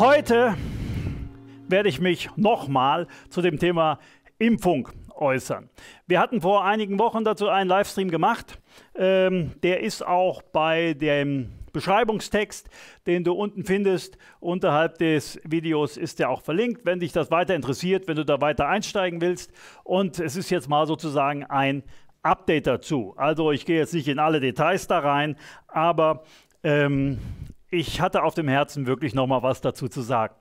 Heute werde ich mich nochmal zu dem Thema Impfung äußern. Wir hatten vor einigen Wochen dazu einen Livestream gemacht. Ähm, der ist auch bei dem Beschreibungstext, den du unten findest. Unterhalb des Videos ist der auch verlinkt, wenn dich das weiter interessiert, wenn du da weiter einsteigen willst. Und es ist jetzt mal sozusagen ein Update dazu. Also ich gehe jetzt nicht in alle Details da rein, aber ähm, ich hatte auf dem Herzen, wirklich nochmal was dazu zu sagen.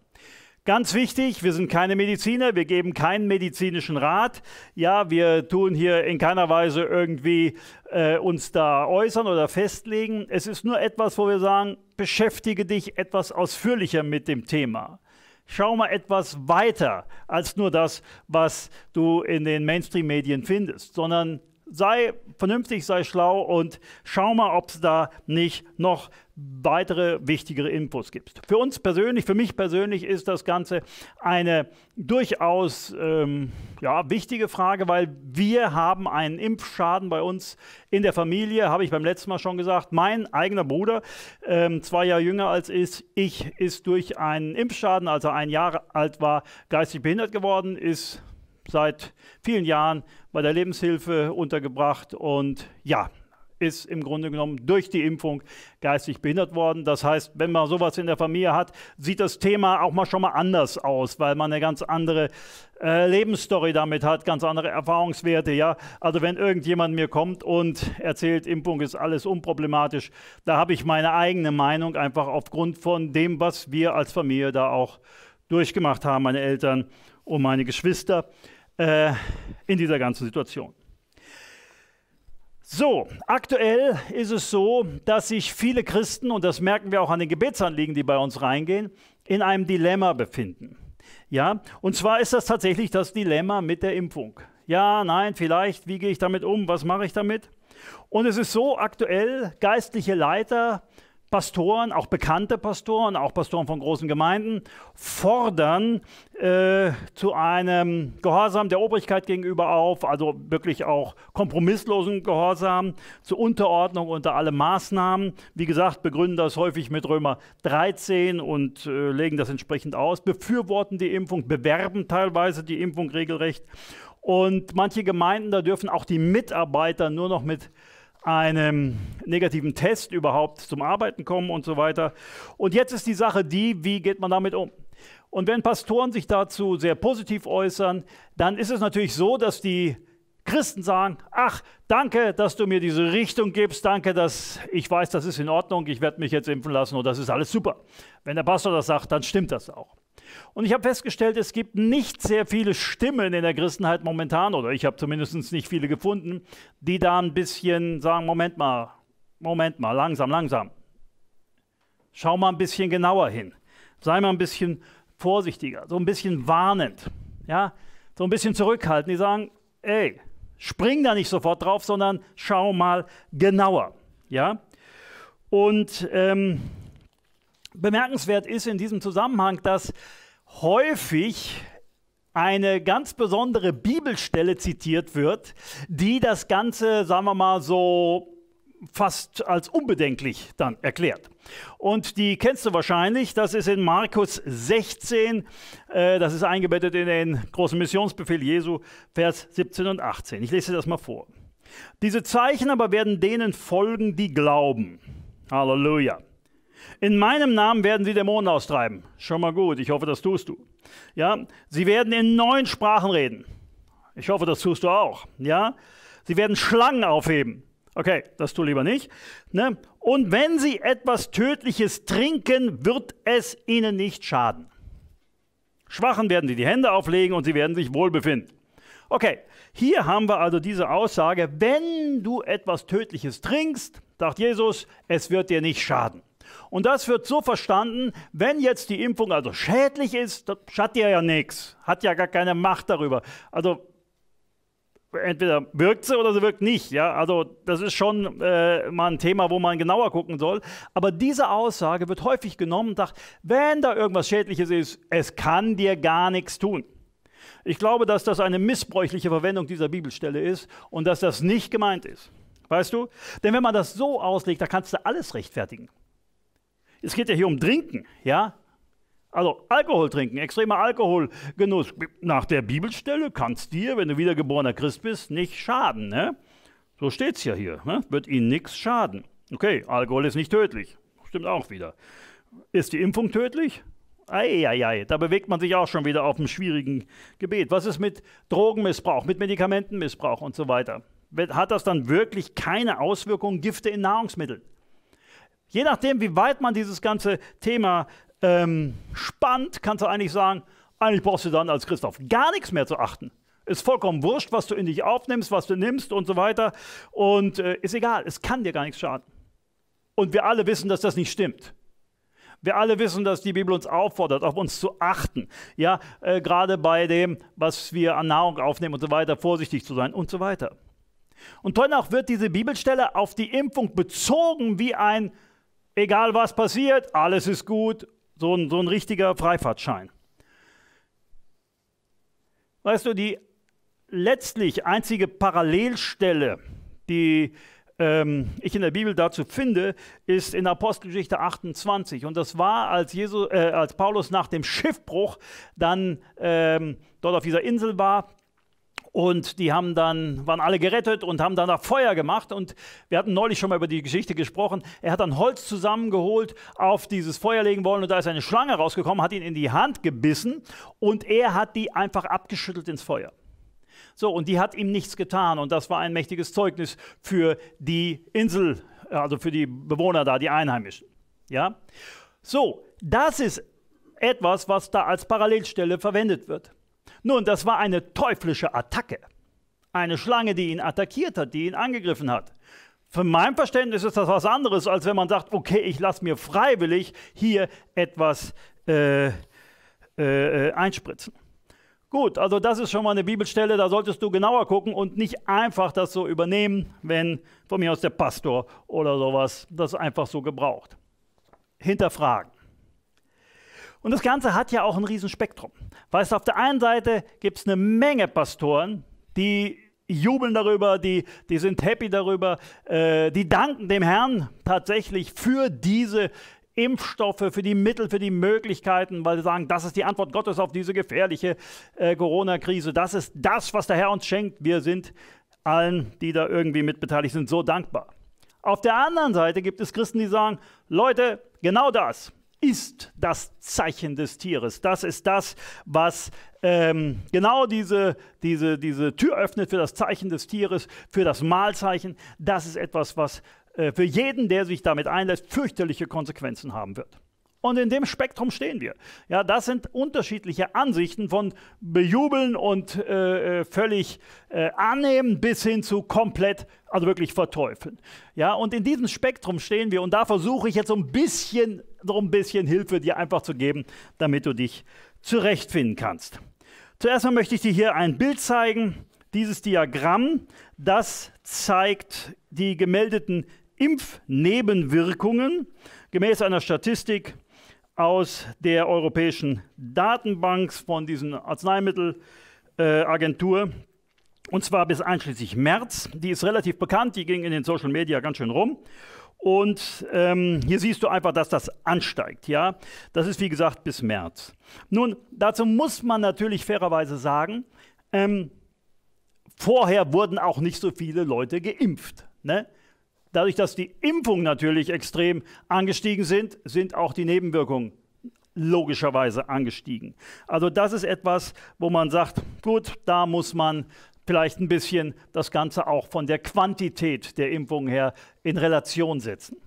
Ganz wichtig, wir sind keine Mediziner, wir geben keinen medizinischen Rat. Ja, wir tun hier in keiner Weise irgendwie äh, uns da äußern oder festlegen. Es ist nur etwas, wo wir sagen, beschäftige dich etwas ausführlicher mit dem Thema. Schau mal etwas weiter als nur das, was du in den Mainstream-Medien findest, sondern sei vernünftig, sei schlau und schau mal, ob es da nicht noch weitere wichtigere Infos gibt. Für uns persönlich, für mich persönlich ist das Ganze eine durchaus ähm, ja, wichtige Frage, weil wir haben einen Impfschaden bei uns in der Familie, habe ich beim letzten Mal schon gesagt. Mein eigener Bruder, ähm, zwei Jahre jünger als ich, ich, ist durch einen Impfschaden, als er ein Jahr alt war, geistig behindert geworden, ist seit vielen Jahren bei der Lebenshilfe untergebracht und ja, ist im Grunde genommen durch die Impfung geistig behindert worden. Das heißt, wenn man sowas in der Familie hat, sieht das Thema auch mal schon mal anders aus, weil man eine ganz andere äh, Lebensstory damit hat, ganz andere Erfahrungswerte. Ja, also wenn irgendjemand mir kommt und erzählt, Impfung ist alles unproblematisch, da habe ich meine eigene Meinung einfach aufgrund von dem, was wir als Familie da auch durchgemacht haben, meine Eltern und meine Geschwister. Äh, in dieser ganzen Situation. So, aktuell ist es so, dass sich viele Christen, und das merken wir auch an den Gebetsanliegen, die bei uns reingehen, in einem Dilemma befinden. Ja, und zwar ist das tatsächlich das Dilemma mit der Impfung. Ja, nein, vielleicht, wie gehe ich damit um, was mache ich damit? Und es ist so aktuell, geistliche Leiter Pastoren, auch bekannte Pastoren, auch Pastoren von großen Gemeinden, fordern äh, zu einem Gehorsam der Obrigkeit gegenüber auf, also wirklich auch kompromisslosen Gehorsam, zur Unterordnung unter alle Maßnahmen. Wie gesagt, begründen das häufig mit Römer 13 und äh, legen das entsprechend aus, befürworten die Impfung, bewerben teilweise die Impfung regelrecht. Und manche Gemeinden, da dürfen auch die Mitarbeiter nur noch mit einem negativen Test überhaupt zum Arbeiten kommen und so weiter. Und jetzt ist die Sache die, wie geht man damit um? Und wenn Pastoren sich dazu sehr positiv äußern, dann ist es natürlich so, dass die Christen sagen, ach, danke, dass du mir diese Richtung gibst, danke, dass ich weiß, das ist in Ordnung, ich werde mich jetzt impfen lassen und das ist alles super. Wenn der Pastor das sagt, dann stimmt das auch. Und ich habe festgestellt, es gibt nicht sehr viele Stimmen in der Christenheit momentan, oder ich habe zumindest nicht viele gefunden, die da ein bisschen sagen, Moment mal, Moment mal, langsam, langsam. Schau mal ein bisschen genauer hin. Sei mal ein bisschen vorsichtiger, so ein bisschen warnend, ja, so ein bisschen zurückhaltend. Die sagen, ey, spring da nicht sofort drauf, sondern schau mal genauer, ja. Und ähm, Bemerkenswert ist in diesem Zusammenhang, dass häufig eine ganz besondere Bibelstelle zitiert wird, die das Ganze, sagen wir mal, so fast als unbedenklich dann erklärt. Und die kennst du wahrscheinlich, das ist in Markus 16, äh, das ist eingebettet in den großen Missionsbefehl Jesu, Vers 17 und 18. Ich lese dir das mal vor. Diese Zeichen aber werden denen folgen, die glauben. Halleluja. In meinem Namen werden sie Dämonen austreiben. Schon mal gut, ich hoffe, das tust du. Ja, sie werden in neuen Sprachen reden. Ich hoffe, das tust du auch. Ja, sie werden Schlangen aufheben. Okay, das tu lieber nicht. Ne? Und wenn sie etwas Tödliches trinken, wird es ihnen nicht schaden. Schwachen werden sie die Hände auflegen und sie werden sich wohlbefinden. Okay, hier haben wir also diese Aussage, wenn du etwas Tödliches trinkst, sagt Jesus, es wird dir nicht schaden. Und das wird so verstanden, wenn jetzt die Impfung also schädlich ist, das hat die ja nichts, hat ja gar keine Macht darüber. Also entweder wirkt sie oder sie wirkt nicht. Ja? Also das ist schon äh, mal ein Thema, wo man genauer gucken soll. Aber diese Aussage wird häufig genommen und sagt, wenn da irgendwas Schädliches ist, es kann dir gar nichts tun. Ich glaube, dass das eine missbräuchliche Verwendung dieser Bibelstelle ist und dass das nicht gemeint ist. Weißt du? Denn wenn man das so auslegt, da kannst du alles rechtfertigen es geht ja hier um Trinken, ja? Also Alkohol trinken, extremer Alkoholgenuss. Nach der Bibelstelle kann es dir, wenn du wiedergeborener Christ bist, nicht schaden. Ne? So steht es ja hier. Ne? Wird ihnen nichts schaden. Okay, Alkohol ist nicht tödlich. Stimmt auch wieder. Ist die Impfung tödlich? Eieiei, da bewegt man sich auch schon wieder auf einem schwierigen Gebet. Was ist mit Drogenmissbrauch, mit Medikamentenmissbrauch und so weiter? Hat das dann wirklich keine Auswirkungen? Gifte in Nahrungsmitteln? Je nachdem, wie weit man dieses ganze Thema ähm, spannt, kannst du eigentlich sagen, eigentlich brauchst du dann als Christ auf gar nichts mehr zu achten. Ist vollkommen wurscht, was du in dich aufnimmst, was du nimmst und so weiter. Und äh, ist egal, es kann dir gar nichts schaden. Und wir alle wissen, dass das nicht stimmt. Wir alle wissen, dass die Bibel uns auffordert, auf uns zu achten. Ja, äh, gerade bei dem, was wir an Nahrung aufnehmen und so weiter, vorsichtig zu sein und so weiter. Und dennoch wird diese Bibelstelle auf die Impfung bezogen wie ein egal was passiert, alles ist gut, so ein, so ein richtiger Freifahrtschein. Weißt du, die letztlich einzige Parallelstelle, die ähm, ich in der Bibel dazu finde, ist in Apostelgeschichte 28. Und das war, als, Jesus, äh, als Paulus nach dem Schiffbruch dann ähm, dort auf dieser Insel war und die haben dann, waren alle gerettet und haben dann da Feuer gemacht. Und wir hatten neulich schon mal über die Geschichte gesprochen. Er hat dann Holz zusammengeholt, auf dieses Feuer legen wollen. Und da ist eine Schlange rausgekommen, hat ihn in die Hand gebissen. Und er hat die einfach abgeschüttelt ins Feuer. So, und die hat ihm nichts getan. Und das war ein mächtiges Zeugnis für die Insel, also für die Bewohner da, die Einheimischen. Ja? So, das ist etwas, was da als Parallelstelle verwendet wird. Nun, das war eine teuflische Attacke. Eine Schlange, die ihn attackiert hat, die ihn angegriffen hat. Für mein Verständnis ist das was anderes, als wenn man sagt, okay, ich lasse mir freiwillig hier etwas äh, äh, äh, einspritzen. Gut, also das ist schon mal eine Bibelstelle, da solltest du genauer gucken und nicht einfach das so übernehmen, wenn von mir aus der Pastor oder sowas das einfach so gebraucht. Hinterfragen. Und das Ganze hat ja auch ein Riesenspektrum. Weißt du, auf der einen Seite gibt es eine Menge Pastoren, die jubeln darüber, die, die sind happy darüber, äh, die danken dem Herrn tatsächlich für diese Impfstoffe, für die Mittel, für die Möglichkeiten, weil sie sagen, das ist die Antwort Gottes auf diese gefährliche äh, Corona-Krise. Das ist das, was der Herr uns schenkt. Wir sind allen, die da irgendwie mitbeteiligt sind, so dankbar. Auf der anderen Seite gibt es Christen, die sagen, Leute, genau das, ist das Zeichen des Tieres. Das ist das, was ähm, genau diese, diese, diese Tür öffnet für das Zeichen des Tieres, für das Mahlzeichen. Das ist etwas, was äh, für jeden, der sich damit einlässt, fürchterliche Konsequenzen haben wird. Und in dem Spektrum stehen wir. Ja, das sind unterschiedliche Ansichten von bejubeln und äh, äh, völlig äh, annehmen bis hin zu komplett, also wirklich verteufeln. Ja, und in diesem Spektrum stehen wir. Und da versuche ich jetzt so ein bisschen, so ein bisschen Hilfe dir einfach zu geben, damit du dich zurechtfinden kannst. Zuerst mal möchte ich dir hier ein Bild zeigen. Dieses Diagramm, das zeigt die gemeldeten Impfnebenwirkungen gemäß einer Statistik aus der Europäischen Datenbank von diesen Arzneimittelagentur. Äh, und zwar bis einschließlich März. Die ist relativ bekannt, die ging in den Social Media ganz schön rum. Und ähm, hier siehst du einfach, dass das ansteigt. Ja, das ist wie gesagt bis März. Nun, dazu muss man natürlich fairerweise sagen, ähm, vorher wurden auch nicht so viele Leute geimpft. Ne? Dadurch, dass die Impfungen natürlich extrem angestiegen sind, sind auch die Nebenwirkungen logischerweise angestiegen. Also das ist etwas, wo man sagt, gut, da muss man vielleicht ein bisschen das Ganze auch von der Quantität der Impfungen her in Relation setzen.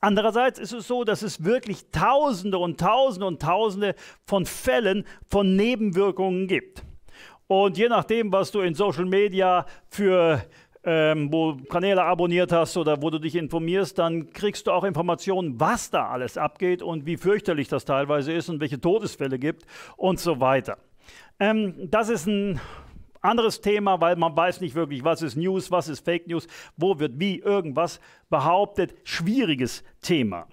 Andererseits ist es so, dass es wirklich Tausende und Tausende und Tausende von Fällen von Nebenwirkungen gibt. Und je nachdem, was du in Social Media für ähm, wo Kanäle abonniert hast oder wo du dich informierst, dann kriegst du auch Informationen, was da alles abgeht und wie fürchterlich das teilweise ist und welche Todesfälle gibt und so weiter. Ähm, das ist ein anderes Thema, weil man weiß nicht wirklich, was ist News, was ist Fake News, wo wird wie irgendwas behauptet. Schwieriges Thema.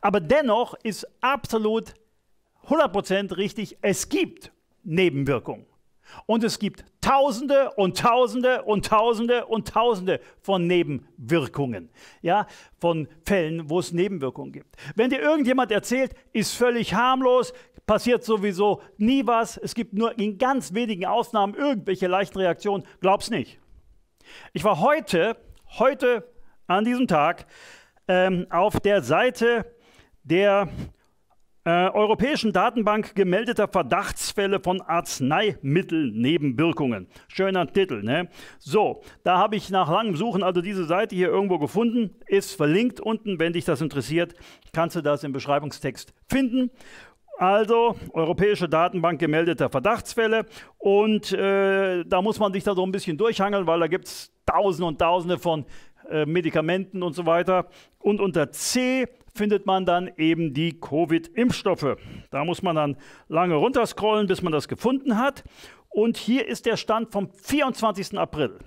Aber dennoch ist absolut 100% richtig, es gibt Nebenwirkungen. Und es gibt Tausende und Tausende und Tausende und Tausende von Nebenwirkungen. Ja, von Fällen, wo es Nebenwirkungen gibt. Wenn dir irgendjemand erzählt, ist völlig harmlos, passiert sowieso nie was, es gibt nur in ganz wenigen Ausnahmen irgendwelche leichten Reaktionen, glaub's nicht. Ich war heute, heute an diesem Tag ähm, auf der Seite der äh, Europäischen Datenbank gemeldeter Verdachtsfälle von Arzneimittelnebenwirkungen. Schöner Titel, ne? So, da habe ich nach langem Suchen also diese Seite hier irgendwo gefunden, ist verlinkt unten, wenn dich das interessiert, kannst du das im Beschreibungstext finden. Also, Europäische Datenbank gemeldeter Verdachtsfälle. Und äh, da muss man sich da so ein bisschen durchhangeln, weil da gibt es Tausende und Tausende von äh, Medikamenten und so weiter. Und unter C findet man dann eben die Covid-Impfstoffe. Da muss man dann lange runterscrollen, bis man das gefunden hat. Und hier ist der Stand vom 24. April.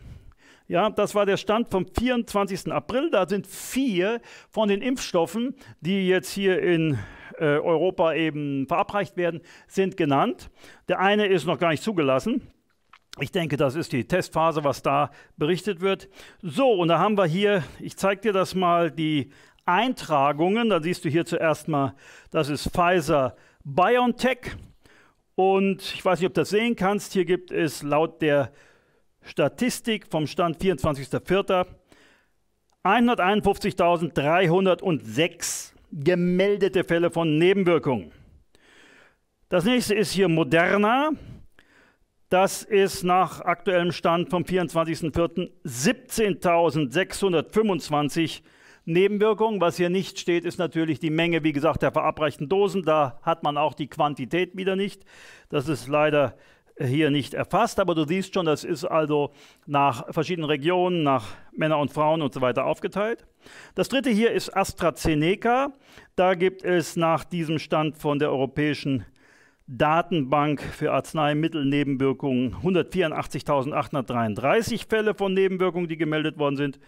Ja, das war der Stand vom 24. April. Da sind vier von den Impfstoffen, die jetzt hier in äh, Europa eben verabreicht werden, sind genannt. Der eine ist noch gar nicht zugelassen. Ich denke, das ist die Testphase, was da berichtet wird. So, und da haben wir hier, ich zeige dir das mal, die Eintragungen. Da siehst du hier zuerst mal, das ist Pfizer BioNTech. Und ich weiß nicht, ob du das sehen kannst. Hier gibt es laut der Statistik vom Stand 24.04. 151.306 gemeldete Fälle von Nebenwirkungen. Das nächste ist hier Moderna. Das ist nach aktuellem Stand vom 24.04. 17.625 Nebenwirkung, was hier nicht steht, ist natürlich die Menge, wie gesagt, der verabreichten Dosen. Da hat man auch die Quantität wieder nicht. Das ist leider hier nicht erfasst, aber du siehst schon, das ist also nach verschiedenen Regionen, nach Männer und Frauen und so weiter aufgeteilt. Das dritte hier ist AstraZeneca. Da gibt es nach diesem Stand von der Europäischen Datenbank für Arzneimittelnebenwirkungen 184.833 Fälle von Nebenwirkungen, die gemeldet worden sind.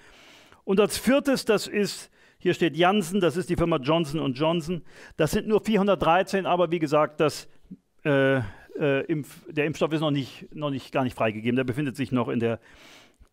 Und als viertes, das ist, hier steht Janssen, das ist die Firma Johnson Johnson. Das sind nur 413, aber wie gesagt, das, äh, äh, Impf, der Impfstoff ist noch nicht, noch nicht gar nicht freigegeben. Der befindet sich noch in der,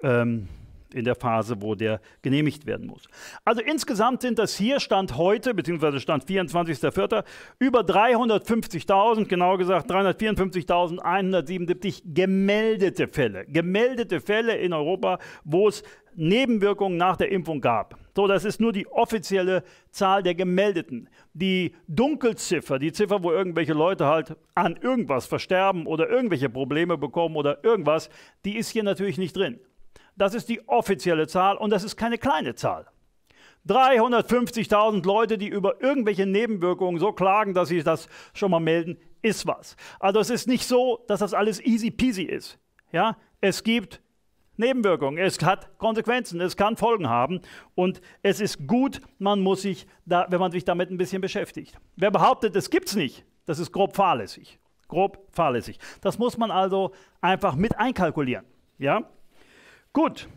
ähm, in der Phase, wo der genehmigt werden muss. Also insgesamt sind das hier Stand heute, beziehungsweise Stand 24.04., über 350.000, genau gesagt 354.177 gemeldete Fälle. Gemeldete Fälle in Europa, wo es Nebenwirkungen nach der Impfung gab. So, das ist nur die offizielle Zahl der Gemeldeten. Die Dunkelziffer, die Ziffer, wo irgendwelche Leute halt an irgendwas versterben oder irgendwelche Probleme bekommen oder irgendwas, die ist hier natürlich nicht drin. Das ist die offizielle Zahl und das ist keine kleine Zahl. 350.000 Leute, die über irgendwelche Nebenwirkungen so klagen, dass sie das schon mal melden, ist was. Also es ist nicht so, dass das alles easy peasy ist. Ja, es gibt Nebenwirkungen, es hat Konsequenzen, es kann Folgen haben und es ist gut, man muss sich da, wenn man sich damit ein bisschen beschäftigt. Wer behauptet, es gibt es nicht, das ist grob fahrlässig. Grob fahrlässig. Das muss man also einfach mit einkalkulieren. Ja? Gut.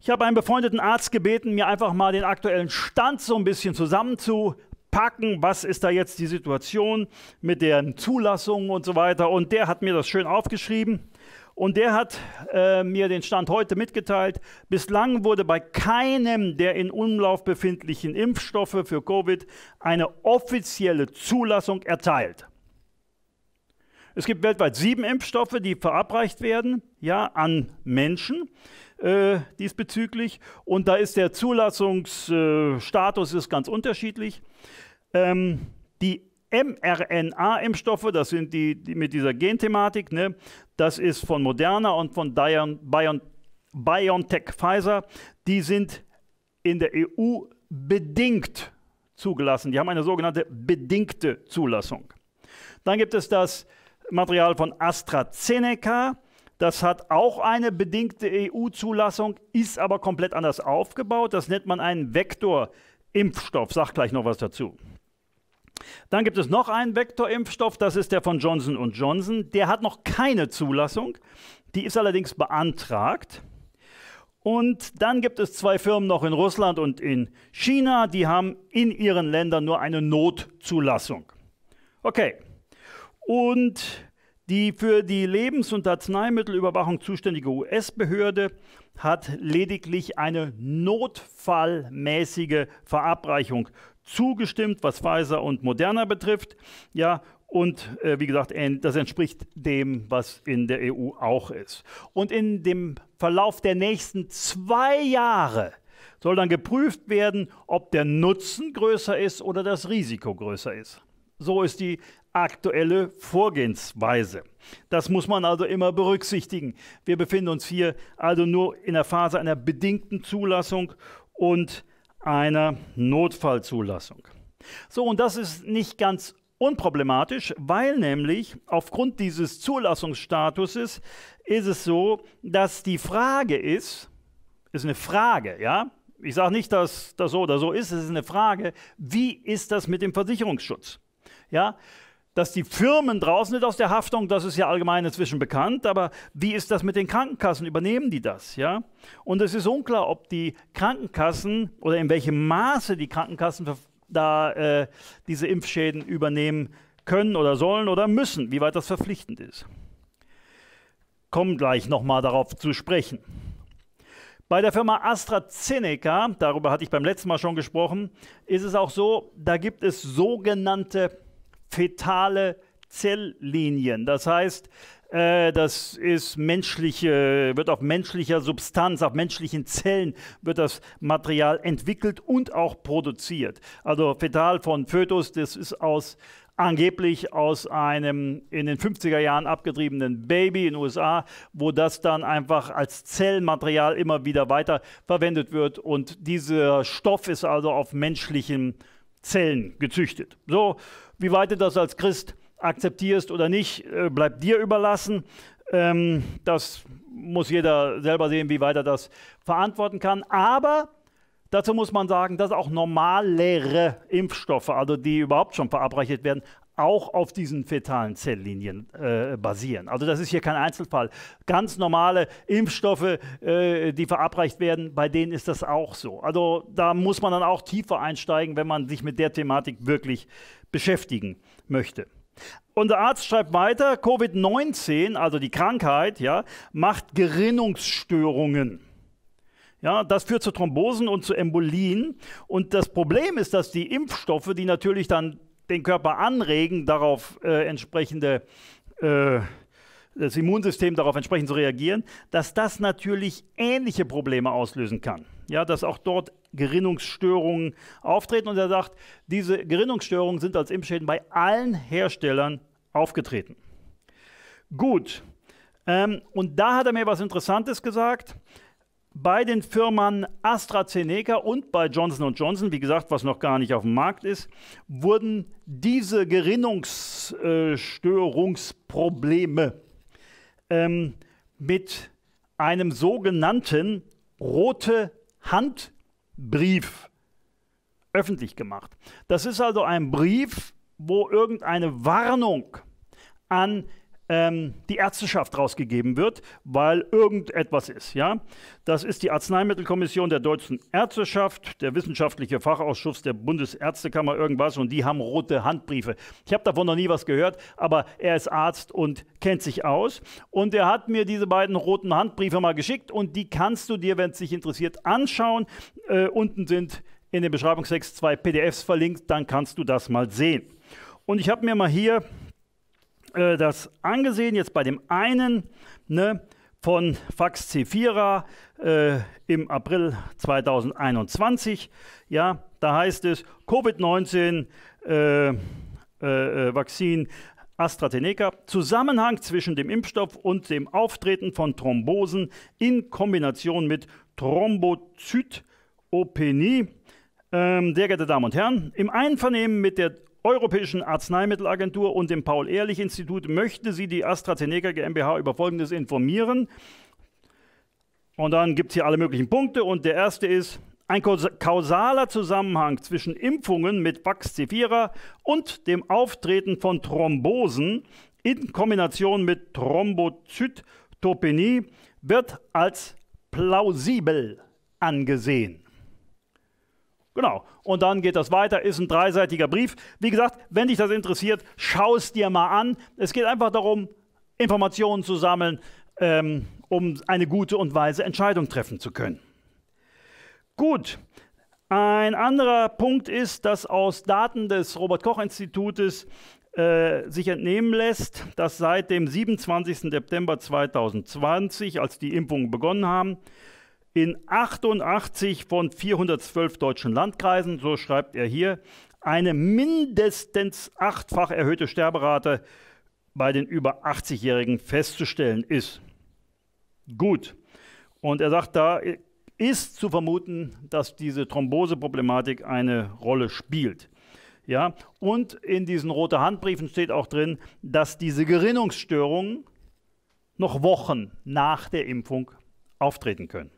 Ich habe einen befreundeten Arzt gebeten, mir einfach mal den aktuellen Stand so ein bisschen zusammenzupacken. Was ist da jetzt die Situation mit den Zulassungen und so weiter? Und der hat mir das schön aufgeschrieben. Und der hat äh, mir den Stand heute mitgeteilt, bislang wurde bei keinem der in Umlauf befindlichen Impfstoffe für Covid eine offizielle Zulassung erteilt. Es gibt weltweit sieben Impfstoffe, die verabreicht werden, ja, an Menschen äh, diesbezüglich. Und da ist der Zulassungsstatus äh, ganz unterschiedlich. Ähm, die mRNA-Impfstoffe, das sind die, die, mit dieser Genthematik, ne? das ist von Moderna und von Dion, Bion, BioNTech Pfizer, die sind in der EU bedingt zugelassen. Die haben eine sogenannte bedingte Zulassung. Dann gibt es das Material von AstraZeneca. Das hat auch eine bedingte EU-Zulassung, ist aber komplett anders aufgebaut. Das nennt man einen Vektor-Impfstoff. Sag gleich noch was dazu. Dann gibt es noch einen Vektorimpfstoff, das ist der von Johnson Johnson. Der hat noch keine Zulassung, die ist allerdings beantragt. Und dann gibt es zwei Firmen noch in Russland und in China, die haben in ihren Ländern nur eine Notzulassung. Okay. Und die für die Lebens- und Arzneimittelüberwachung zuständige US-Behörde hat lediglich eine notfallmäßige Verabreichung zugestimmt, was Pfizer und Moderna betrifft. Ja, und äh, wie gesagt, das entspricht dem, was in der EU auch ist. Und in dem Verlauf der nächsten zwei Jahre soll dann geprüft werden, ob der Nutzen größer ist oder das Risiko größer ist. So ist die aktuelle Vorgehensweise. Das muss man also immer berücksichtigen. Wir befinden uns hier also nur in der Phase einer bedingten Zulassung und einer Notfallzulassung. So, und das ist nicht ganz unproblematisch, weil nämlich aufgrund dieses Zulassungsstatuses ist es so, dass die Frage ist, ist eine Frage, ja? Ich sage nicht, dass das so oder so ist, es ist eine Frage, wie ist das mit dem Versicherungsschutz? Ja? dass die Firmen draußen sind aus der Haftung, das ist ja allgemein inzwischen bekannt, aber wie ist das mit den Krankenkassen? Übernehmen die das? Ja? Und es ist unklar, ob die Krankenkassen oder in welchem Maße die Krankenkassen da äh, diese Impfschäden übernehmen können oder sollen oder müssen, wie weit das verpflichtend ist. Kommen gleich nochmal darauf zu sprechen. Bei der Firma AstraZeneca, darüber hatte ich beim letzten Mal schon gesprochen, ist es auch so, da gibt es sogenannte fetale Zelllinien. Das heißt, äh, das ist menschliche, wird auf menschlicher Substanz, auf menschlichen Zellen wird das Material entwickelt und auch produziert. Also fetal von Fötus, das ist aus angeblich aus einem in den 50er Jahren abgetriebenen Baby in den USA, wo das dann einfach als Zellmaterial immer wieder weiter verwendet wird. Und dieser Stoff ist also auf menschlichen Zellen gezüchtet. So, wie weit du das als Christ akzeptierst oder nicht, äh, bleibt dir überlassen. Ähm, das muss jeder selber sehen, wie weit er das verantworten kann. Aber dazu muss man sagen, dass auch normalere Impfstoffe, also die überhaupt schon verabreicht werden, auch auf diesen fetalen Zelllinien äh, basieren. Also das ist hier kein Einzelfall. Ganz normale Impfstoffe, äh, die verabreicht werden, bei denen ist das auch so. Also da muss man dann auch tiefer einsteigen, wenn man sich mit der Thematik wirklich beschäftigen möchte. Unser Arzt schreibt weiter, Covid-19, also die Krankheit, ja, macht Gerinnungsstörungen. Ja, das führt zu Thrombosen und zu Embolien. Und das Problem ist, dass die Impfstoffe, die natürlich dann den Körper anregen, darauf äh, entsprechende äh, das Immunsystem darauf entsprechend zu reagieren, dass das natürlich ähnliche Probleme auslösen kann. Ja, dass auch dort Gerinnungsstörungen auftreten. Und er sagt, diese Gerinnungsstörungen sind als Impfschäden bei allen Herstellern aufgetreten. Gut. Ähm, und da hat er mir was Interessantes gesagt bei den Firmen AstraZeneca und bei Johnson Johnson, wie gesagt, was noch gar nicht auf dem Markt ist, wurden diese Gerinnungsstörungsprobleme ähm, mit einem sogenannten rote Handbrief öffentlich gemacht. Das ist also ein Brief, wo irgendeine Warnung an die ähm, die Ärzteschaft rausgegeben wird, weil irgendetwas ist. Ja? Das ist die Arzneimittelkommission der Deutschen Ärzteschaft, der Wissenschaftliche Fachausschuss der Bundesärztekammer, irgendwas, und die haben rote Handbriefe. Ich habe davon noch nie was gehört, aber er ist Arzt und kennt sich aus. Und er hat mir diese beiden roten Handbriefe mal geschickt und die kannst du dir, wenn es dich interessiert, anschauen. Äh, unten sind in den Beschreibungstext zwei PDFs verlinkt, dann kannst du das mal sehen. Und ich habe mir mal hier äh, das angesehen, jetzt bei dem einen ne, von Fax C4 äh, im April 2021. Ja, da heißt es Covid-19 äh, äh, äh, Vakzin AstraZeneca. Zusammenhang zwischen dem Impfstoff und dem Auftreten von Thrombosen in Kombination mit Thrombozytopenie. Ähm, sehr geehrte Damen und Herren, im Einvernehmen mit der Europäischen Arzneimittelagentur und dem Paul-Ehrlich-Institut möchte sie die AstraZeneca GmbH über Folgendes informieren. Und dann gibt es hier alle möglichen Punkte. Und der erste ist, ein kausaler Zusammenhang zwischen Impfungen mit Vax Vaxzevira und dem Auftreten von Thrombosen in Kombination mit Thrombozytopenie wird als plausibel angesehen. Genau. Und dann geht das weiter, ist ein dreiseitiger Brief. Wie gesagt, wenn dich das interessiert, schau es dir mal an. Es geht einfach darum, Informationen zu sammeln, ähm, um eine gute und weise Entscheidung treffen zu können. Gut. Ein anderer Punkt ist, dass aus Daten des Robert Koch Institutes äh, sich entnehmen lässt, dass seit dem 27. September 2020, als die Impfungen begonnen haben, in 88 von 412 deutschen Landkreisen, so schreibt er hier, eine mindestens achtfach erhöhte Sterberate bei den über 80-Jährigen festzustellen ist. Gut. Und er sagt, da ist zu vermuten, dass diese Thromboseproblematik eine Rolle spielt. Ja, und in diesen rote Handbriefen steht auch drin, dass diese Gerinnungsstörungen noch Wochen nach der Impfung auftreten können.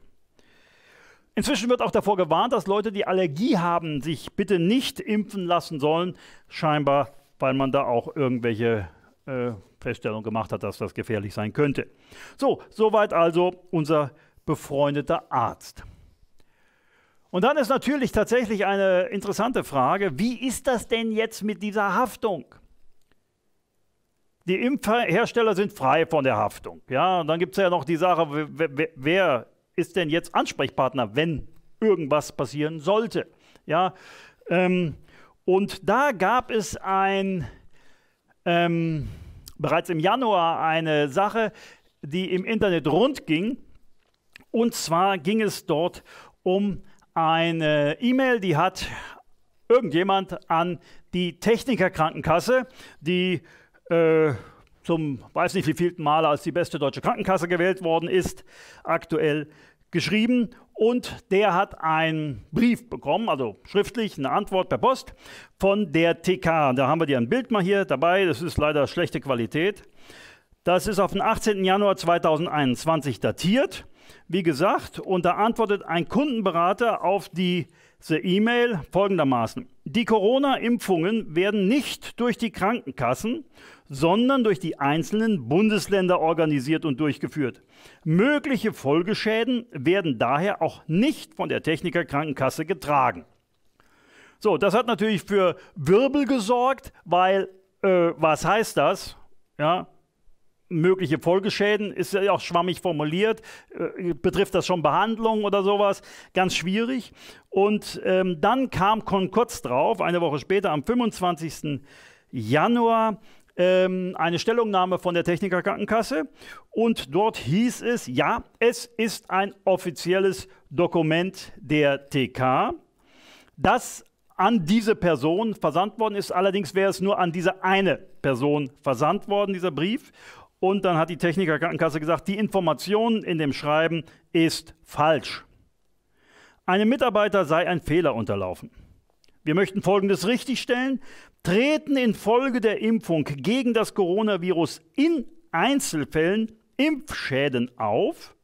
Inzwischen wird auch davor gewarnt, dass Leute, die Allergie haben, sich bitte nicht impfen lassen sollen, scheinbar weil man da auch irgendwelche äh, Feststellungen gemacht hat, dass das gefährlich sein könnte. So, soweit also unser befreundeter Arzt. Und dann ist natürlich tatsächlich eine interessante Frage, wie ist das denn jetzt mit dieser Haftung? Die Impfhersteller sind frei von der Haftung. Ja, und dann gibt es ja noch die Sache, wer, wer ist denn jetzt Ansprechpartner, wenn irgendwas passieren sollte. Ja, ähm, und da gab es ein, ähm, bereits im Januar eine Sache, die im Internet rund ging. Und zwar ging es dort um eine E-Mail, die hat irgendjemand an die Technikerkrankenkasse, die äh, zum weiß nicht wievielten Mal als die beste deutsche Krankenkasse gewählt worden ist, aktuell geschrieben und der hat einen Brief bekommen, also schriftlich eine Antwort per Post von der TK. Da haben wir dir ein Bild mal hier dabei, das ist leider schlechte Qualität. Das ist auf den 18. Januar 2021 datiert. Wie gesagt, und da antwortet ein Kundenberater auf diese E-Mail folgendermaßen. Die Corona-Impfungen werden nicht durch die Krankenkassen, sondern durch die einzelnen Bundesländer organisiert und durchgeführt. Mögliche Folgeschäden werden daher auch nicht von der Technikerkrankenkasse getragen. So, das hat natürlich für Wirbel gesorgt, weil äh, was heißt das? Ja, mögliche Folgeschäden, ist ja auch schwammig formuliert, äh, betrifft das schon Behandlung oder sowas, ganz schwierig. Und ähm, dann kam Konkotz drauf, eine Woche später, am 25. Januar, ähm, eine Stellungnahme von der Techniker Krankenkasse und dort hieß es, ja, es ist ein offizielles Dokument der TK, das an diese Person versandt worden ist. Allerdings wäre es nur an diese eine Person versandt worden, dieser Brief. Und dann hat die Techniker Krankenkasse gesagt, die Information in dem Schreiben ist falsch. Einem Mitarbeiter sei ein Fehler unterlaufen. Wir möchten Folgendes richtigstellen treten infolge der Impfung gegen das Coronavirus in Einzelfällen Impfschäden auf,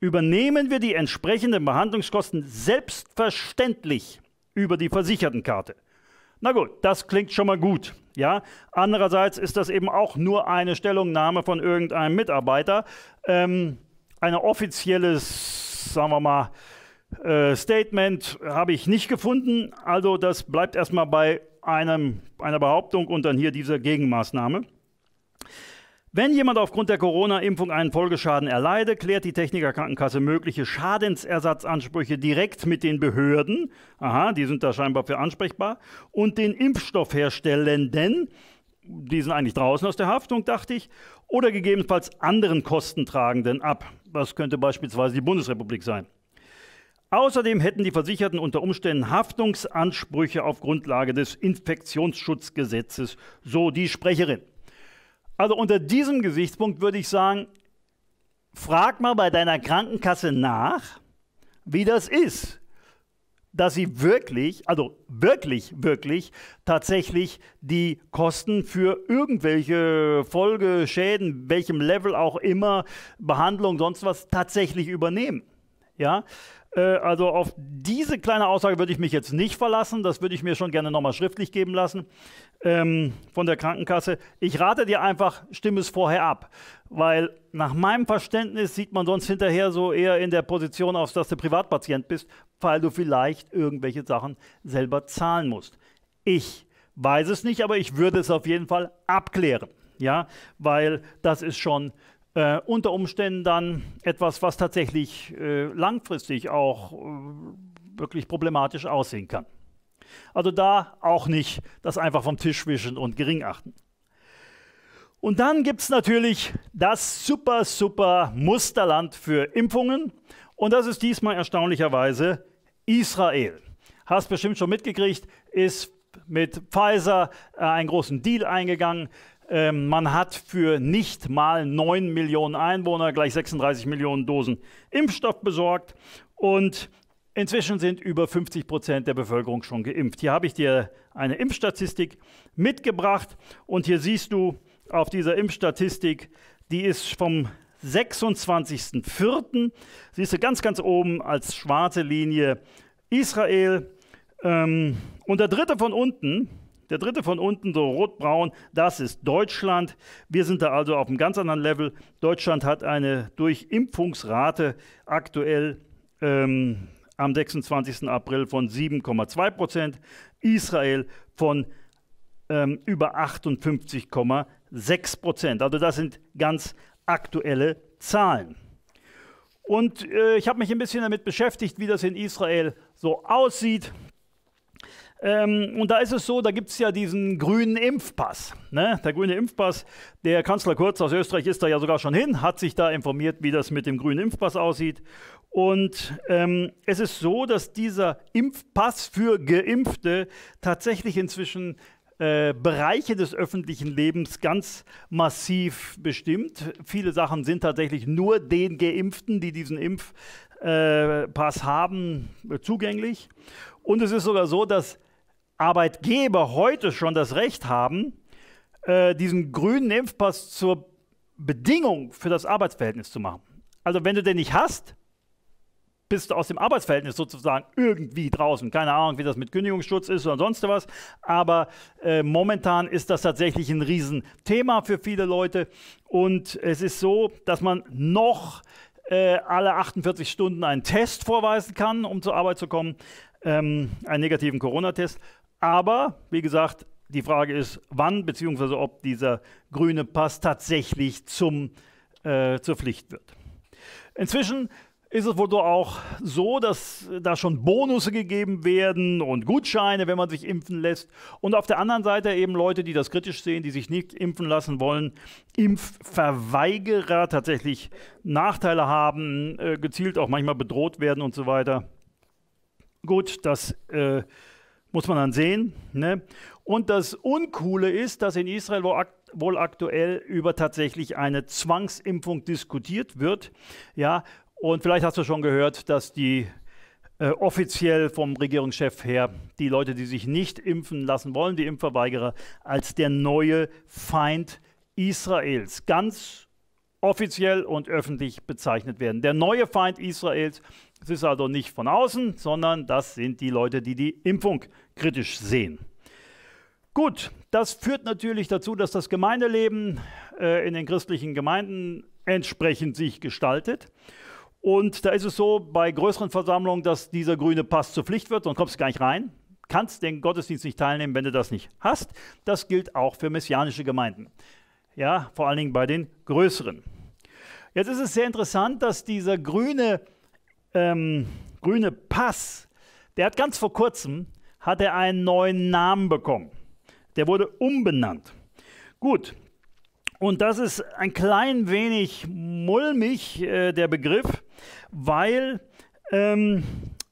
übernehmen wir die entsprechenden Behandlungskosten selbstverständlich über die Versichertenkarte. Na gut, das klingt schon mal gut. Ja, andererseits ist das eben auch nur eine Stellungnahme von irgendeinem Mitarbeiter. Ähm, ein offizielles, sagen wir mal, äh, Statement habe ich nicht gefunden. Also das bleibt erstmal bei einem, einer Behauptung und dann hier diese Gegenmaßnahme. Wenn jemand aufgrund der Corona-Impfung einen Folgeschaden erleide, klärt die Techniker Krankenkasse mögliche Schadensersatzansprüche direkt mit den Behörden, aha, die sind da scheinbar für ansprechbar, und den Impfstoffherstellenden, die sind eigentlich draußen aus der Haftung, dachte ich, oder gegebenenfalls anderen Kostentragenden ab. Das könnte beispielsweise die Bundesrepublik sein. Außerdem hätten die Versicherten unter Umständen Haftungsansprüche auf Grundlage des Infektionsschutzgesetzes, so die Sprecherin. Also unter diesem Gesichtspunkt würde ich sagen, frag mal bei deiner Krankenkasse nach, wie das ist, dass sie wirklich, also wirklich, wirklich tatsächlich die Kosten für irgendwelche Folgeschäden, welchem Level auch immer, Behandlung, sonst was tatsächlich übernehmen. Ja, äh, also auf diese kleine Aussage würde ich mich jetzt nicht verlassen. Das würde ich mir schon gerne nochmal schriftlich geben lassen ähm, von der Krankenkasse. Ich rate dir einfach, stimme es vorher ab. Weil nach meinem Verständnis sieht man sonst hinterher so eher in der Position aus, dass du Privatpatient bist, weil du vielleicht irgendwelche Sachen selber zahlen musst. Ich weiß es nicht, aber ich würde es auf jeden Fall abklären. Ja, weil das ist schon äh, unter Umständen dann etwas, was tatsächlich äh, langfristig auch äh, wirklich problematisch aussehen kann. Also da auch nicht das einfach vom Tisch wischen und gering achten. Und dann gibt es natürlich das super, super Musterland für Impfungen. Und das ist diesmal erstaunlicherweise Israel. Hast bestimmt schon mitgekriegt, ist mit Pfizer äh, einen großen Deal eingegangen. Ähm, man hat für nicht mal 9 Millionen Einwohner gleich 36 Millionen Dosen Impfstoff besorgt und inzwischen sind über 50 Prozent der Bevölkerung schon geimpft. Hier habe ich dir eine Impfstatistik mitgebracht und hier siehst du auf dieser Impfstatistik, die ist vom 26.04. Siehst du ganz, ganz oben als schwarze Linie Israel ähm, und der dritte von unten, der dritte von unten, so rotbraun, das ist Deutschland. Wir sind da also auf einem ganz anderen Level. Deutschland hat eine Durchimpfungsrate aktuell ähm, am 26. April von 7,2 Prozent, Israel von ähm, über 58,6 Prozent. Also das sind ganz aktuelle Zahlen. Und äh, ich habe mich ein bisschen damit beschäftigt, wie das in Israel so aussieht. Ähm, und da ist es so, da gibt es ja diesen grünen Impfpass. Ne? Der grüne Impfpass, der Kanzler Kurz aus Österreich ist da ja sogar schon hin, hat sich da informiert, wie das mit dem grünen Impfpass aussieht. Und ähm, es ist so, dass dieser Impfpass für Geimpfte tatsächlich inzwischen äh, Bereiche des öffentlichen Lebens ganz massiv bestimmt. Viele Sachen sind tatsächlich nur den Geimpften, die diesen Impfpass äh, haben, zugänglich. Und es ist sogar so, dass Arbeitgeber heute schon das Recht haben, äh, diesen grünen Impfpass zur Bedingung für das Arbeitsverhältnis zu machen. Also wenn du den nicht hast, bist du aus dem Arbeitsverhältnis sozusagen irgendwie draußen. Keine Ahnung, wie das mit Kündigungsschutz ist oder sonst was. Aber äh, momentan ist das tatsächlich ein Riesenthema für viele Leute. Und es ist so, dass man noch äh, alle 48 Stunden einen Test vorweisen kann, um zur Arbeit zu kommen. Ähm, einen negativen Corona-Test. Aber, wie gesagt, die Frage ist, wann bzw. ob dieser grüne Pass tatsächlich zum, äh, zur Pflicht wird. Inzwischen ist es wohl auch so, dass da schon Bonusse gegeben werden und Gutscheine, wenn man sich impfen lässt. Und auf der anderen Seite eben Leute, die das kritisch sehen, die sich nicht impfen lassen wollen, Impfverweigerer tatsächlich Nachteile haben, äh, gezielt auch manchmal bedroht werden und so weiter. Gut, das äh, muss man dann sehen. Ne? Und das Uncoole ist, dass in Israel wohl aktuell über tatsächlich eine Zwangsimpfung diskutiert wird. Ja, und vielleicht hast du schon gehört, dass die äh, offiziell vom Regierungschef her die Leute, die sich nicht impfen lassen wollen, die Impfverweigerer, als der neue Feind Israels ganz offiziell und öffentlich bezeichnet werden. Der neue Feind Israels es ist also nicht von außen, sondern das sind die Leute, die die Impfung kritisch sehen. Gut, das führt natürlich dazu, dass das Gemeindeleben äh, in den christlichen Gemeinden entsprechend sich gestaltet. Und da ist es so bei größeren Versammlungen, dass dieser grüne Pass zur Pflicht wird, sonst kommst du gar nicht rein. Kannst den Gottesdienst nicht teilnehmen, wenn du das nicht hast. Das gilt auch für messianische Gemeinden. Ja, vor allen Dingen bei den größeren. Jetzt ist es sehr interessant, dass dieser grüne Pass ähm, grüne Pass, der hat ganz vor kurzem hat er einen neuen Namen bekommen. Der wurde umbenannt. Gut, und das ist ein klein wenig mulmig, äh, der Begriff, weil ähm,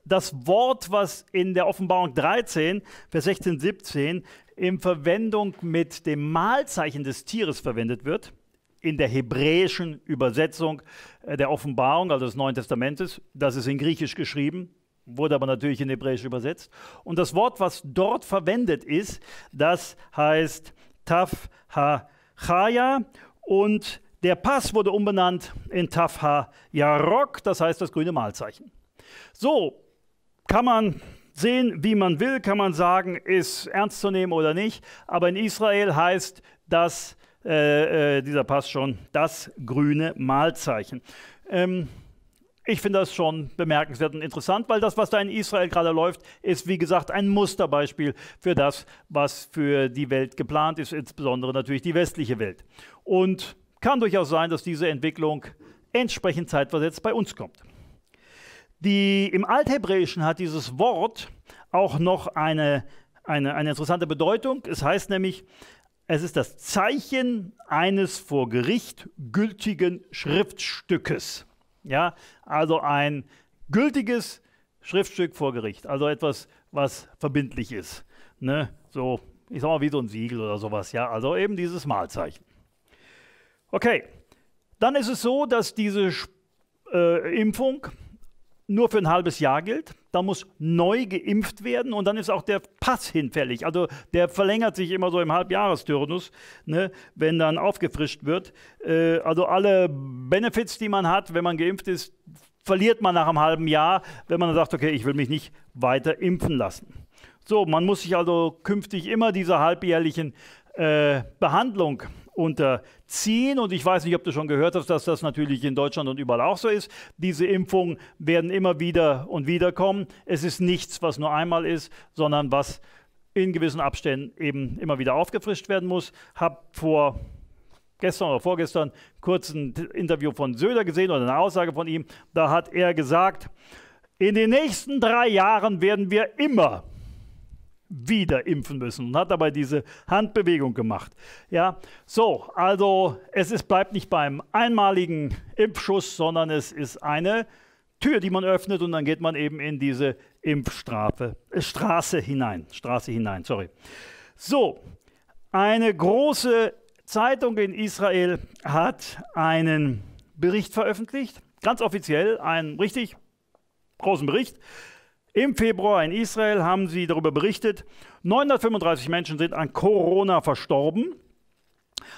das Wort, was in der Offenbarung 13, Vers 16, 17 in Verwendung mit dem Mahlzeichen des Tieres verwendet wird, in der hebräischen Übersetzung äh, der Offenbarung, also des Neuen Testamentes. Das ist in Griechisch geschrieben, wurde aber natürlich in Hebräisch übersetzt. Und das Wort, was dort verwendet ist, das heißt Taf Ha Chaya und der Pass wurde umbenannt in Taf Ha Yarok, das heißt das grüne Malzeichen. So kann man sehen, wie man will, kann man sagen, ist ernst zu nehmen oder nicht. Aber in Israel heißt das äh, äh, dieser Pass schon das grüne Malzeichen. Ähm, ich finde das schon bemerkenswert und interessant, weil das, was da in Israel gerade läuft, ist, wie gesagt, ein Musterbeispiel für das, was für die Welt geplant ist, insbesondere natürlich die westliche Welt. Und kann durchaus sein, dass diese Entwicklung entsprechend zeitversetzt bei uns kommt. Die, Im Althebräischen hat dieses Wort auch noch eine, eine, eine interessante Bedeutung. Es heißt nämlich es ist das Zeichen eines vor Gericht gültigen Schriftstückes. Ja, also ein gültiges Schriftstück vor Gericht, also etwas, was verbindlich ist. Ne? So, ich sag mal, wie so ein Siegel oder sowas. Ja, also eben dieses Malzeichen. Okay, dann ist es so, dass diese äh, Impfung nur für ein halbes Jahr gilt. Da muss neu geimpft werden und dann ist auch der Pass hinfällig. Also der verlängert sich immer so im Halbjahresturnus, ne, wenn dann aufgefrischt wird. Äh, also alle Benefits, die man hat, wenn man geimpft ist, verliert man nach einem halben Jahr, wenn man dann sagt, okay, ich will mich nicht weiter impfen lassen. So, man muss sich also künftig immer dieser halbjährlichen äh, Behandlung unterziehen. Und ich weiß nicht, ob du schon gehört hast, dass das natürlich in Deutschland und überall auch so ist. Diese Impfungen werden immer wieder und wieder kommen. Es ist nichts, was nur einmal ist, sondern was in gewissen Abständen eben immer wieder aufgefrischt werden muss. Hab vor gestern oder vorgestern kurz ein Interview von Söder gesehen oder eine Aussage von ihm. Da hat er gesagt, in den nächsten drei Jahren werden wir immer wieder impfen müssen und hat dabei diese Handbewegung gemacht. Ja, so, also es ist, bleibt nicht beim einmaligen Impfschuss, sondern es ist eine Tür, die man öffnet und dann geht man eben in diese Impfstrafe, äh, Straße hinein, Straße hinein, sorry. So, eine große Zeitung in Israel hat einen Bericht veröffentlicht, ganz offiziell, einen richtig großen Bericht im Februar in Israel haben sie darüber berichtet, 935 Menschen sind an Corona verstorben.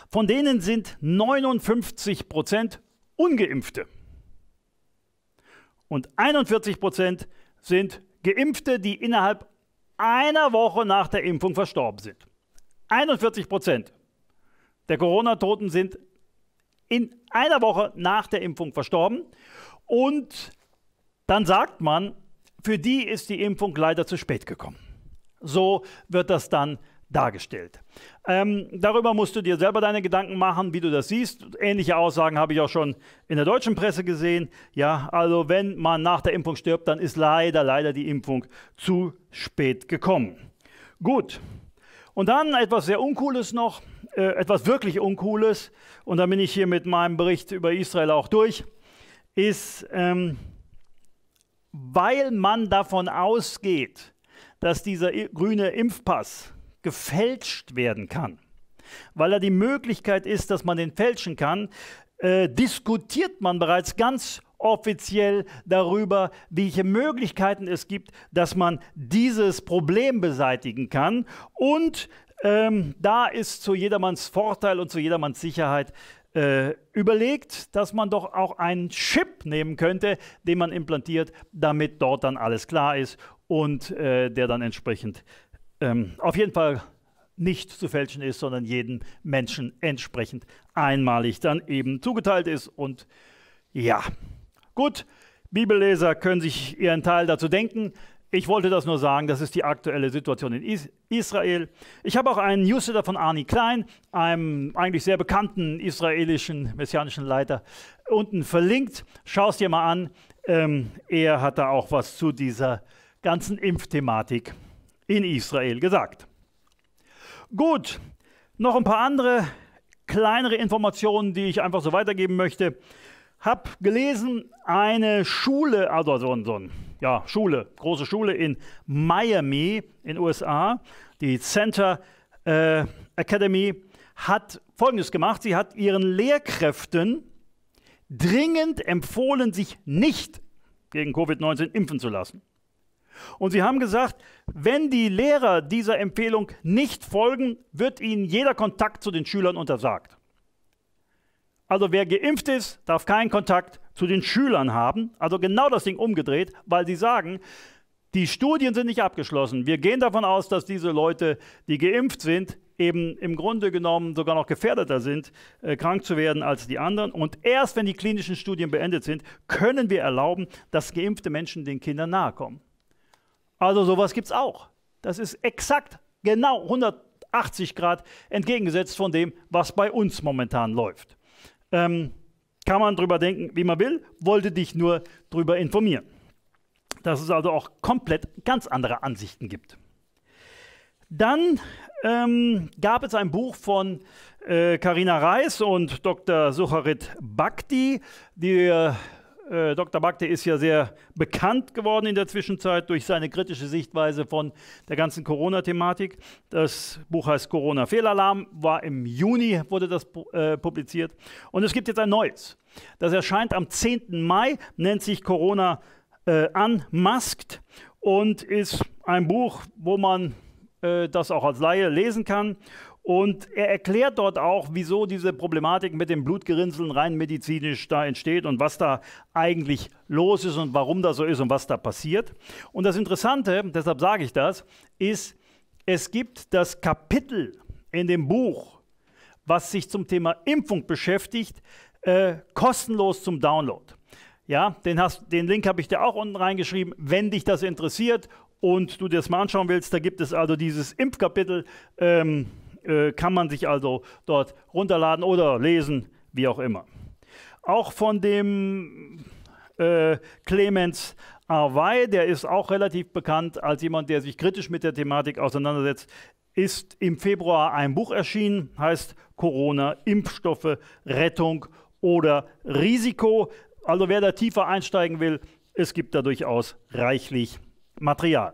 Von denen sind 59 Prozent ungeimpfte. Und 41 Prozent sind geimpfte, die innerhalb einer Woche nach der Impfung verstorben sind. 41 Prozent der Corona-Toten sind in einer Woche nach der Impfung verstorben. Und dann sagt man, für die ist die Impfung leider zu spät gekommen. So wird das dann dargestellt. Ähm, darüber musst du dir selber deine Gedanken machen, wie du das siehst. Ähnliche Aussagen habe ich auch schon in der deutschen Presse gesehen. Ja, also wenn man nach der Impfung stirbt, dann ist leider, leider die Impfung zu spät gekommen. Gut. Und dann etwas sehr Uncooles noch, äh, etwas wirklich Uncooles, und da bin ich hier mit meinem Bericht über Israel auch durch, ist, ähm, weil man davon ausgeht, dass dieser grüne Impfpass gefälscht werden kann, weil er die Möglichkeit ist, dass man den fälschen kann, äh, diskutiert man bereits ganz offiziell darüber, welche Möglichkeiten es gibt, dass man dieses Problem beseitigen kann. Und ähm, da ist zu jedermanns Vorteil und zu jedermanns Sicherheit äh, überlegt, dass man doch auch einen Chip nehmen könnte, den man implantiert, damit dort dann alles klar ist und äh, der dann entsprechend ähm, auf jeden Fall nicht zu fälschen ist, sondern jedem Menschen entsprechend einmalig dann eben zugeteilt ist. Und ja, gut, Bibelleser können sich ihren Teil dazu denken. Ich wollte das nur sagen, das ist die aktuelle Situation in Is Israel. Ich habe auch einen Newsletter von Arni Klein, einem eigentlich sehr bekannten israelischen messianischen Leiter, unten verlinkt. Schau es dir mal an. Ähm, er hat da auch was zu dieser ganzen Impfthematik in Israel gesagt. Gut, noch ein paar andere kleinere Informationen, die ich einfach so weitergeben möchte habe gelesen, eine Schule, also so, so ein, ja, Schule, große Schule in Miami in USA, die Center äh, Academy, hat Folgendes gemacht. Sie hat ihren Lehrkräften dringend empfohlen, sich nicht gegen Covid-19 impfen zu lassen. Und sie haben gesagt, wenn die Lehrer dieser Empfehlung nicht folgen, wird ihnen jeder Kontakt zu den Schülern untersagt. Also wer geimpft ist, darf keinen Kontakt zu den Schülern haben. Also genau das Ding umgedreht, weil sie sagen, die Studien sind nicht abgeschlossen. Wir gehen davon aus, dass diese Leute, die geimpft sind, eben im Grunde genommen sogar noch gefährdeter sind, äh, krank zu werden als die anderen. Und erst wenn die klinischen Studien beendet sind, können wir erlauben, dass geimpfte Menschen den Kindern nahe kommen. Also sowas gibt es auch. Das ist exakt genau 180 Grad entgegengesetzt von dem, was bei uns momentan läuft. Ähm, kann man drüber denken, wie man will, wollte dich nur drüber informieren. Dass es also auch komplett ganz andere Ansichten gibt. Dann ähm, gab es ein Buch von Karina äh, Reis und Dr. Sucharit Bhakti, die äh, äh, Dr. Bakte ist ja sehr bekannt geworden in der Zwischenzeit durch seine kritische Sichtweise von der ganzen Corona-Thematik. Das Buch heißt Corona Fehlalarm, war im Juni, wurde das äh, publiziert. Und es gibt jetzt ein neues. Das erscheint am 10. Mai, nennt sich Corona äh, Unmasked und ist ein Buch, wo man äh, das auch als Laie lesen kann und er erklärt dort auch, wieso diese Problematik mit dem Blutgerinnseln rein medizinisch da entsteht und was da eigentlich los ist und warum das so ist und was da passiert. Und das Interessante, deshalb sage ich das, ist, es gibt das Kapitel in dem Buch, was sich zum Thema Impfung beschäftigt, äh, kostenlos zum Download. Ja, den, hast, den Link habe ich dir auch unten reingeschrieben, wenn dich das interessiert und du dir das mal anschauen willst. Da gibt es also dieses Impfkapitel. Ähm, äh, kann man sich also dort runterladen oder lesen, wie auch immer. Auch von dem äh, Clemens Arvey, der ist auch relativ bekannt als jemand, der sich kritisch mit der Thematik auseinandersetzt, ist im Februar ein Buch erschienen, heißt Corona, Impfstoffe, Rettung oder Risiko. Also wer da tiefer einsteigen will, es gibt da durchaus reichlich Material.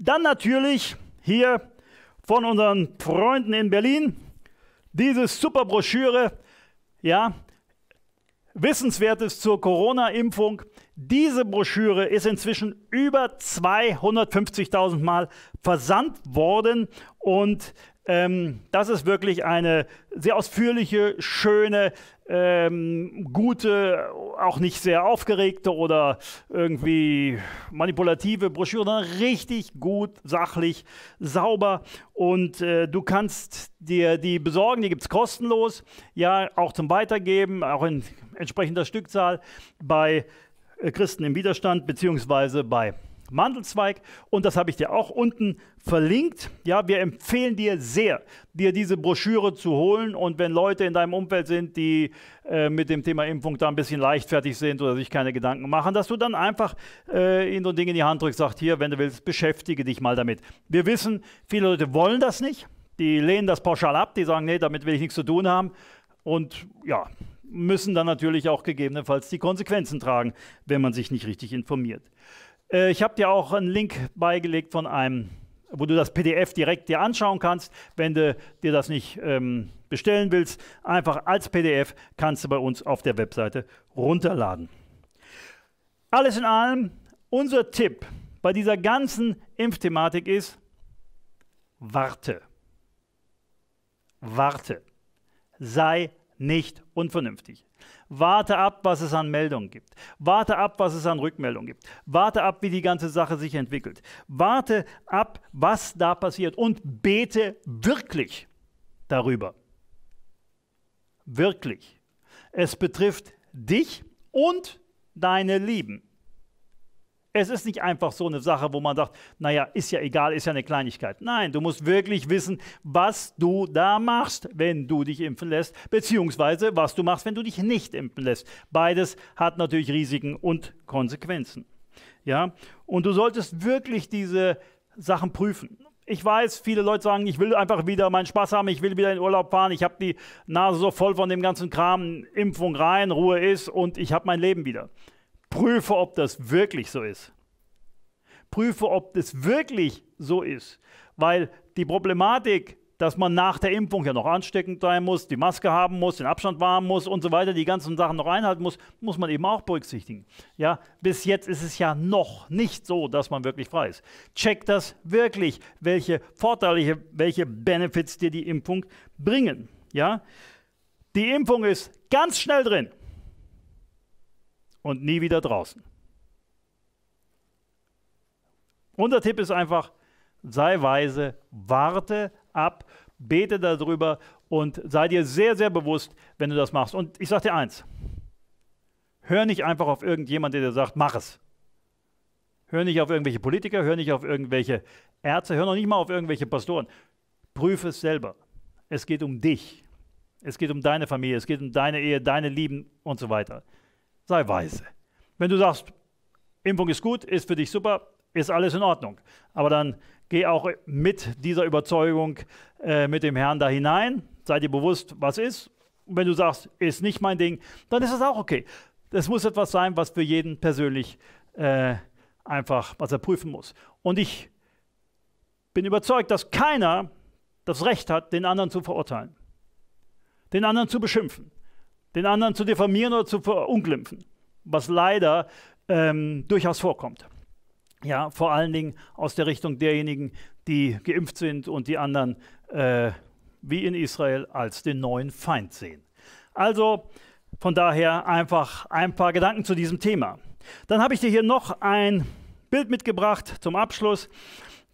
Dann natürlich hier von unseren Freunden in Berlin. Diese super Broschüre, ja, Wissenswertes zur Corona-Impfung. Diese Broschüre ist inzwischen über 250.000 Mal versandt worden und ähm, das ist wirklich eine sehr ausführliche, schöne, ähm, gute, auch nicht sehr aufgeregte oder irgendwie manipulative Broschüre, sondern richtig gut, sachlich, sauber. Und äh, du kannst dir die besorgen, die gibt es kostenlos, ja, auch zum Weitergeben, auch in entsprechender Stückzahl bei äh, Christen im Widerstand beziehungsweise bei Mandelzweig und das habe ich dir auch unten verlinkt. Ja, wir empfehlen dir sehr, dir diese Broschüre zu holen und wenn Leute in deinem Umfeld sind, die äh, mit dem Thema Impfung da ein bisschen leichtfertig sind oder sich keine Gedanken machen, dass du dann einfach äh, ihnen so ein Ding in die Hand drückst, sagst hier, wenn du willst, beschäftige dich mal damit. Wir wissen, viele Leute wollen das nicht, die lehnen das pauschal ab, die sagen, nee, damit will ich nichts zu tun haben und ja, müssen dann natürlich auch gegebenenfalls die Konsequenzen tragen, wenn man sich nicht richtig informiert. Äh, ich habe dir auch einen Link beigelegt von einem, wo du das PDF direkt dir anschauen kannst, wenn du dir das nicht ähm, bestellen willst. Einfach als PDF kannst du bei uns auf der Webseite runterladen. Alles in allem, unser Tipp bei dieser ganzen Impfthematik ist, warte. Warte. Sei nicht unvernünftig. Warte ab, was es an Meldungen gibt. Warte ab, was es an Rückmeldungen gibt. Warte ab, wie die ganze Sache sich entwickelt. Warte ab, was da passiert und bete wirklich darüber. Wirklich. Es betrifft dich und deine Lieben. Es ist nicht einfach so eine Sache, wo man sagt, naja, ist ja egal, ist ja eine Kleinigkeit. Nein, du musst wirklich wissen, was du da machst, wenn du dich impfen lässt, beziehungsweise was du machst, wenn du dich nicht impfen lässt. Beides hat natürlich Risiken und Konsequenzen. Ja, und du solltest wirklich diese Sachen prüfen. Ich weiß, viele Leute sagen, ich will einfach wieder meinen Spaß haben, ich will wieder in Urlaub fahren, ich habe die Nase so voll von dem ganzen Kram, Impfung rein, Ruhe ist und ich habe mein Leben wieder. Prüfe, ob das wirklich so ist. Prüfe, ob das wirklich so ist. Weil die Problematik, dass man nach der Impfung ja noch ansteckend sein muss, die Maske haben muss, den Abstand wahren muss und so weiter, die ganzen Sachen noch einhalten muss, muss man eben auch berücksichtigen. Ja, bis jetzt ist es ja noch nicht so, dass man wirklich frei ist. Check das wirklich, welche Vorteile, welche Benefits dir die Impfung bringen. Ja, die Impfung ist ganz schnell drin und nie wieder draußen. Unser Tipp ist einfach, sei weise, warte ab, bete darüber und sei dir sehr, sehr bewusst, wenn du das machst. Und ich sage dir eins, hör nicht einfach auf irgendjemanden, der dir sagt, mach es. Hör nicht auf irgendwelche Politiker, hör nicht auf irgendwelche Ärzte, hör noch nicht mal auf irgendwelche Pastoren. Prüfe es selber. Es geht um dich. Es geht um deine Familie, es geht um deine Ehe, deine Lieben und so weiter sei weise. Wenn du sagst, Impfung ist gut, ist für dich super, ist alles in Ordnung. Aber dann geh auch mit dieser Überzeugung äh, mit dem Herrn da hinein, sei dir bewusst, was ist. Und wenn du sagst, ist nicht mein Ding, dann ist es auch okay. Das muss etwas sein, was für jeden persönlich äh, einfach, was er prüfen muss. Und ich bin überzeugt, dass keiner das Recht hat, den anderen zu verurteilen, den anderen zu beschimpfen den anderen zu diffamieren oder zu verunglimpfen, was leider ähm, durchaus vorkommt. Ja, vor allen Dingen aus der Richtung derjenigen, die geimpft sind und die anderen, äh, wie in Israel, als den neuen Feind sehen. Also von daher einfach ein paar Gedanken zu diesem Thema. Dann habe ich dir hier noch ein Bild mitgebracht zum Abschluss.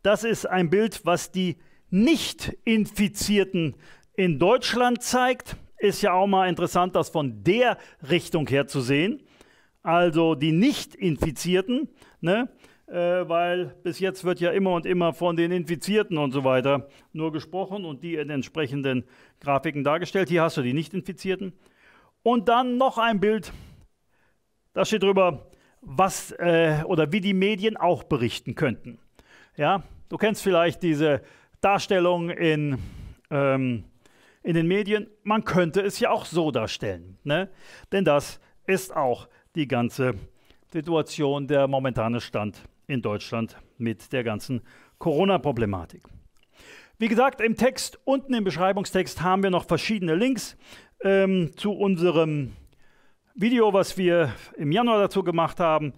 Das ist ein Bild, was die Nicht-Infizierten in Deutschland zeigt ist ja auch mal interessant, das von der Richtung her zu sehen. Also die Nicht-Infizierten, ne? Äh, weil bis jetzt wird ja immer und immer von den Infizierten und so weiter nur gesprochen und die in entsprechenden Grafiken dargestellt. Hier hast du die Nicht-Infizierten. Und dann noch ein Bild, da steht drüber, was äh, oder wie die Medien auch berichten könnten. Ja, du kennst vielleicht diese Darstellung in ähm, in den Medien, man könnte es ja auch so darstellen. Ne? Denn das ist auch die ganze Situation, der momentane Stand in Deutschland mit der ganzen Corona-Problematik. Wie gesagt, im Text, unten im Beschreibungstext haben wir noch verschiedene Links ähm, zu unserem Video, was wir im Januar dazu gemacht haben.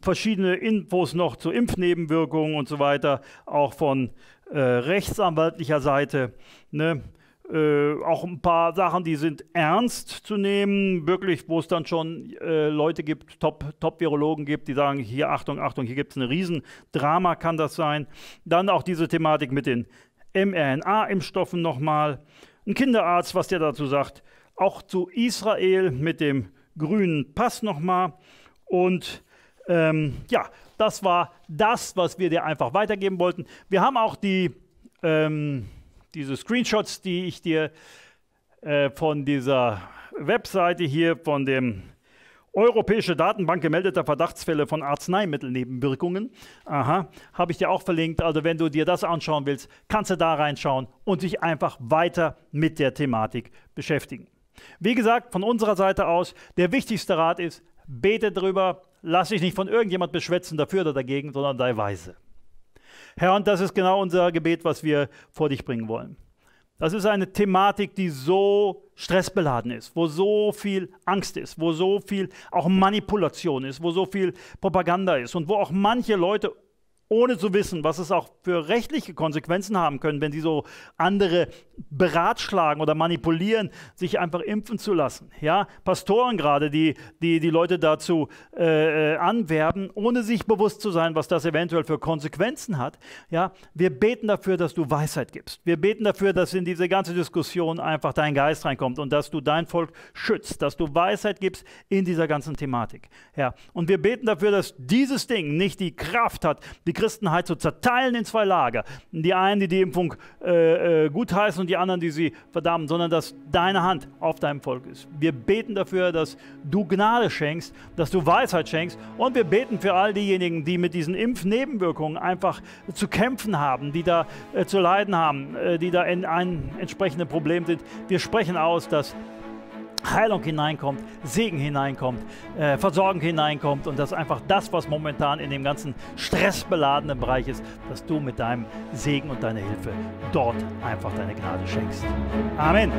Verschiedene Infos noch zu Impfnebenwirkungen und so weiter, auch von äh, rechtsanwaltlicher Seite. Ne? Äh, auch ein paar Sachen, die sind ernst zu nehmen, wirklich, wo es dann schon äh, Leute gibt, Top-Virologen Top gibt, die sagen, hier Achtung, Achtung, hier gibt es ein Riesendrama, kann das sein. Dann auch diese Thematik mit den mRNA-Impfstoffen nochmal. Ein Kinderarzt, was der dazu sagt. Auch zu Israel mit dem grünen Pass nochmal. Und ähm, ja, das war das, was wir dir einfach weitergeben wollten. Wir haben auch die... Ähm, diese Screenshots, die ich dir äh, von dieser Webseite hier, von dem Europäische Datenbank gemeldeter Verdachtsfälle von Arzneimittelnebenwirkungen. Aha, habe ich dir auch verlinkt. Also wenn du dir das anschauen willst, kannst du da reinschauen und dich einfach weiter mit der Thematik beschäftigen. Wie gesagt, von unserer Seite aus, der wichtigste Rat ist, bete drüber, lass dich nicht von irgendjemand beschwätzen dafür oder dagegen, sondern sei weise. Herr, und das ist genau unser Gebet, was wir vor dich bringen wollen. Das ist eine Thematik, die so stressbeladen ist, wo so viel Angst ist, wo so viel auch Manipulation ist, wo so viel Propaganda ist und wo auch manche Leute ohne zu wissen, was es auch für rechtliche Konsequenzen haben können, wenn sie so andere beratschlagen oder manipulieren, sich einfach impfen zu lassen. Ja, Pastoren gerade, die, die die Leute dazu äh, äh, anwerben, ohne sich bewusst zu sein, was das eventuell für Konsequenzen hat. Ja, wir beten dafür, dass du Weisheit gibst. Wir beten dafür, dass in diese ganze Diskussion einfach dein Geist reinkommt und dass du dein Volk schützt, dass du Weisheit gibst in dieser ganzen Thematik. Ja, und wir beten dafür, dass dieses Ding nicht die Kraft hat, die Christenheit halt zu zerteilen in zwei Lager. Die einen, die die Impfung äh, äh, gutheißen und die anderen, die sie verdammen, sondern dass deine Hand auf deinem Volk ist. Wir beten dafür, dass du Gnade schenkst, dass du Weisheit schenkst und wir beten für all diejenigen, die mit diesen Impfnebenwirkungen einfach zu kämpfen haben, die da äh, zu leiden haben, äh, die da in einem entsprechenden Problem sind. Wir sprechen aus, dass Heilung hineinkommt, Segen hineinkommt, äh, Versorgung hineinkommt und dass einfach das, was momentan in dem ganzen stressbeladenen Bereich ist, dass du mit deinem Segen und deiner Hilfe dort einfach deine Gnade schenkst. Amen.